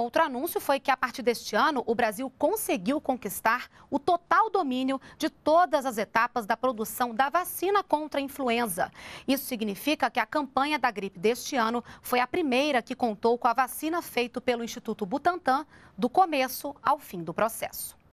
outro anúncio foi que, a partir deste ano, o Brasil conseguiu conquistar o total domínio de todas as etapas da produção da vacina contra a influenza. Isso significa que a campanha da gripe deste ano foi a primeira que contou com a vacina feita pelo Instituto Butantan, do começo ao fim do processo.